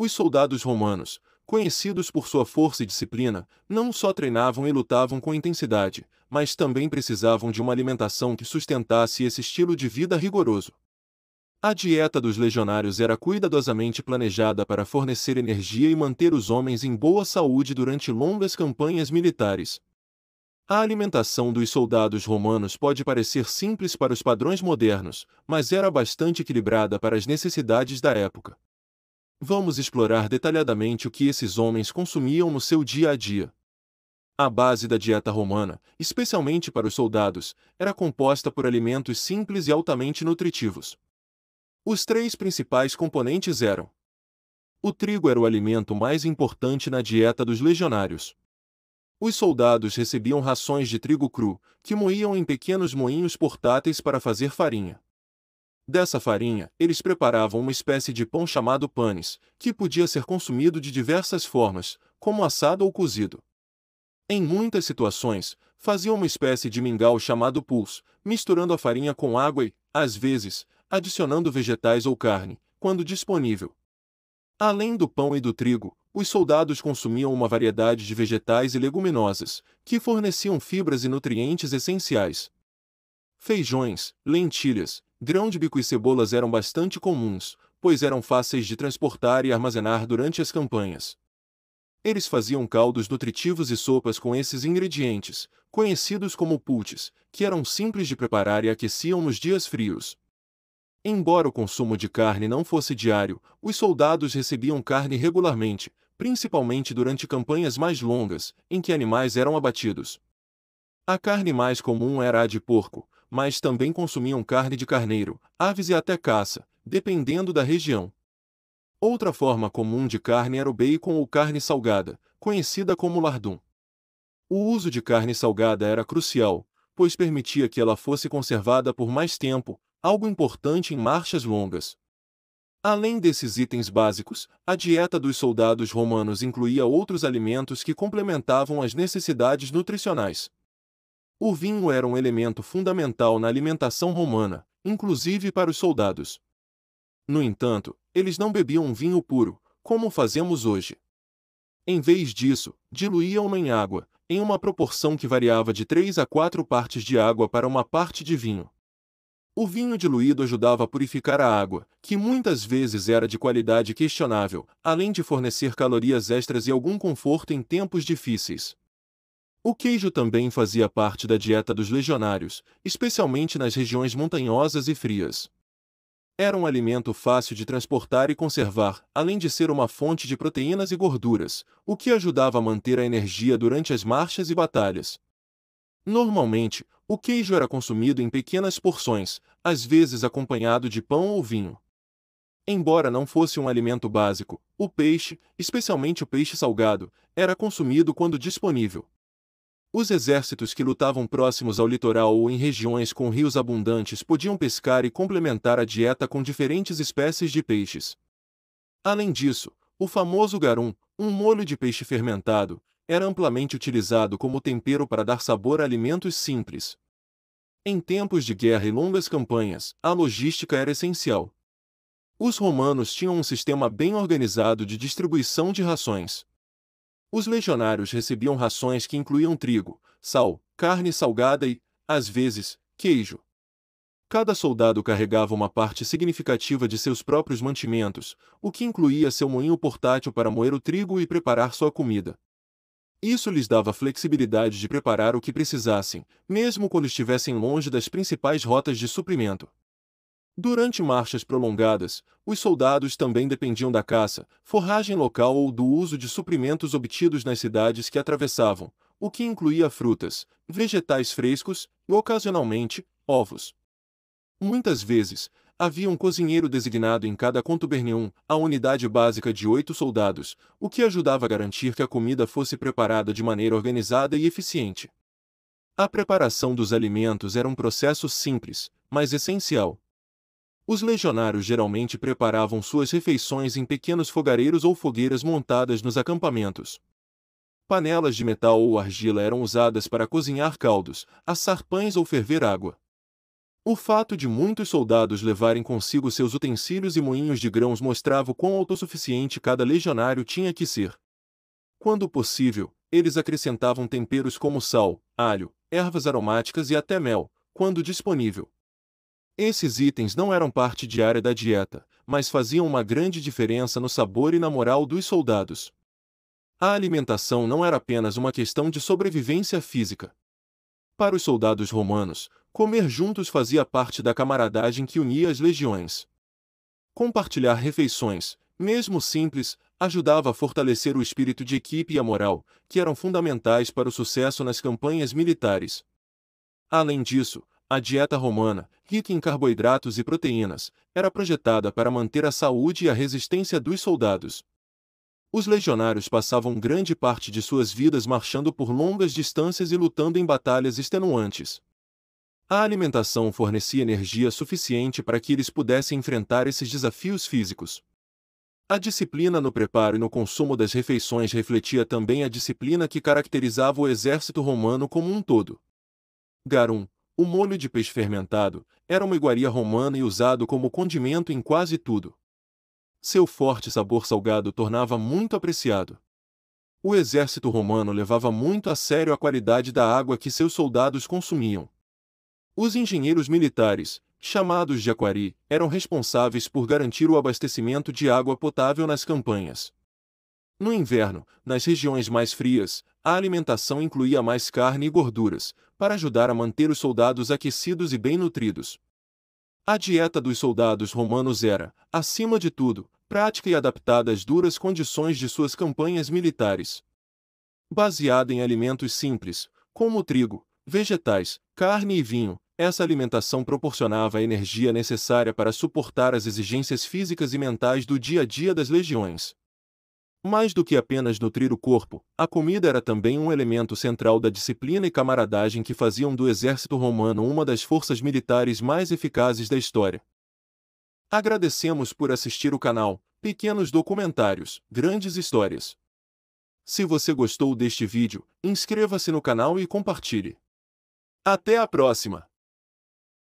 Os soldados romanos, conhecidos por sua força e disciplina, não só treinavam e lutavam com intensidade, mas também precisavam de uma alimentação que sustentasse esse estilo de vida rigoroso. A dieta dos legionários era cuidadosamente planejada para fornecer energia e manter os homens em boa saúde durante longas campanhas militares. A alimentação dos soldados romanos pode parecer simples para os padrões modernos, mas era bastante equilibrada para as necessidades da época. Vamos explorar detalhadamente o que esses homens consumiam no seu dia a dia. A base da dieta romana, especialmente para os soldados, era composta por alimentos simples e altamente nutritivos. Os três principais componentes eram: o trigo era o alimento mais importante na dieta dos legionários. Os soldados recebiam rações de trigo cru, que moíam em pequenos moinhos portáteis para fazer farinha. Dessa farinha, eles preparavam uma espécie de pão chamado panes, que podia ser consumido de diversas formas, como assado ou cozido. Em muitas situações, faziam uma espécie de mingau chamado puls, misturando a farinha com água e, às vezes, adicionando vegetais ou carne, quando disponível. Além do pão e do trigo, os soldados consumiam uma variedade de vegetais e leguminosas, que forneciam fibras e nutrientes essenciais. Feijões, lentilhas, Grão de bico e cebolas eram bastante comuns, pois eram fáceis de transportar e armazenar durante as campanhas. Eles faziam caldos nutritivos e sopas com esses ingredientes, conhecidos como pultes, que eram simples de preparar e aqueciam nos dias frios. Embora o consumo de carne não fosse diário, os soldados recebiam carne regularmente, principalmente durante campanhas mais longas, em que animais eram abatidos. A carne mais comum era a de porco, mas também consumiam carne de carneiro, aves e até caça, dependendo da região. Outra forma comum de carne era o bacon ou carne salgada, conhecida como lardum. O uso de carne salgada era crucial, pois permitia que ela fosse conservada por mais tempo, algo importante em marchas longas. Além desses itens básicos, a dieta dos soldados romanos incluía outros alimentos que complementavam as necessidades nutricionais. O vinho era um elemento fundamental na alimentação romana, inclusive para os soldados. No entanto, eles não bebiam vinho puro, como fazemos hoje. Em vez disso, diluíam-no em água, em uma proporção que variava de 3 a 4 partes de água para uma parte de vinho. O vinho diluído ajudava a purificar a água, que muitas vezes era de qualidade questionável, além de fornecer calorias extras e algum conforto em tempos difíceis. O queijo também fazia parte da dieta dos legionários, especialmente nas regiões montanhosas e frias. Era um alimento fácil de transportar e conservar, além de ser uma fonte de proteínas e gorduras, o que ajudava a manter a energia durante as marchas e batalhas. Normalmente, o queijo era consumido em pequenas porções, às vezes acompanhado de pão ou vinho. Embora não fosse um alimento básico, o peixe, especialmente o peixe salgado, era consumido quando disponível. Os exércitos que lutavam próximos ao litoral ou em regiões com rios abundantes podiam pescar e complementar a dieta com diferentes espécies de peixes. Além disso, o famoso garum, um molho de peixe fermentado, era amplamente utilizado como tempero para dar sabor a alimentos simples. Em tempos de guerra e longas campanhas, a logística era essencial. Os romanos tinham um sistema bem organizado de distribuição de rações. Os legionários recebiam rações que incluíam trigo, sal, carne salgada e, às vezes, queijo. Cada soldado carregava uma parte significativa de seus próprios mantimentos, o que incluía seu moinho portátil para moer o trigo e preparar sua comida. Isso lhes dava flexibilidade de preparar o que precisassem, mesmo quando estivessem longe das principais rotas de suprimento. Durante marchas prolongadas, os soldados também dependiam da caça, forragem local ou do uso de suprimentos obtidos nas cidades que atravessavam, o que incluía frutas, vegetais frescos e, ocasionalmente, ovos. Muitas vezes, havia um cozinheiro designado em cada contubernium, a unidade básica de oito soldados, o que ajudava a garantir que a comida fosse preparada de maneira organizada e eficiente. A preparação dos alimentos era um processo simples, mas essencial, os legionários geralmente preparavam suas refeições em pequenos fogareiros ou fogueiras montadas nos acampamentos. Panelas de metal ou argila eram usadas para cozinhar caldos, assar pães ou ferver água. O fato de muitos soldados levarem consigo seus utensílios e moinhos de grãos mostrava o quão autossuficiente cada legionário tinha que ser. Quando possível, eles acrescentavam temperos como sal, alho, ervas aromáticas e até mel, quando disponível esses itens não eram parte diária da dieta, mas faziam uma grande diferença no sabor e na moral dos soldados. A alimentação não era apenas uma questão de sobrevivência física. Para os soldados romanos, comer juntos fazia parte da camaradagem que unia as legiões. Compartilhar refeições, mesmo simples, ajudava a fortalecer o espírito de equipe e a moral, que eram fundamentais para o sucesso nas campanhas militares. Além disso, a dieta romana, rica em carboidratos e proteínas, era projetada para manter a saúde e a resistência dos soldados. Os legionários passavam grande parte de suas vidas marchando por longas distâncias e lutando em batalhas extenuantes. A alimentação fornecia energia suficiente para que eles pudessem enfrentar esses desafios físicos. A disciplina no preparo e no consumo das refeições refletia também a disciplina que caracterizava o exército romano como um todo. Garum, o molho de peixe fermentado era uma iguaria romana e usado como condimento em quase tudo. Seu forte sabor salgado tornava muito apreciado. O exército romano levava muito a sério a qualidade da água que seus soldados consumiam. Os engenheiros militares, chamados de aquari, eram responsáveis por garantir o abastecimento de água potável nas campanhas. No inverno, nas regiões mais frias, a alimentação incluía mais carne e gorduras, para ajudar a manter os soldados aquecidos e bem nutridos. A dieta dos soldados romanos era, acima de tudo, prática e adaptada às duras condições de suas campanhas militares. Baseada em alimentos simples, como trigo, vegetais, carne e vinho, essa alimentação proporcionava a energia necessária para suportar as exigências físicas e mentais do dia a dia das legiões. Mais do que apenas nutrir o corpo, a comida era também um elemento central da disciplina e camaradagem que faziam do exército romano uma das forças militares mais eficazes da história. Agradecemos por assistir o canal, pequenos documentários, grandes histórias. Se você gostou deste vídeo, inscreva-se no canal e compartilhe. Até a próxima!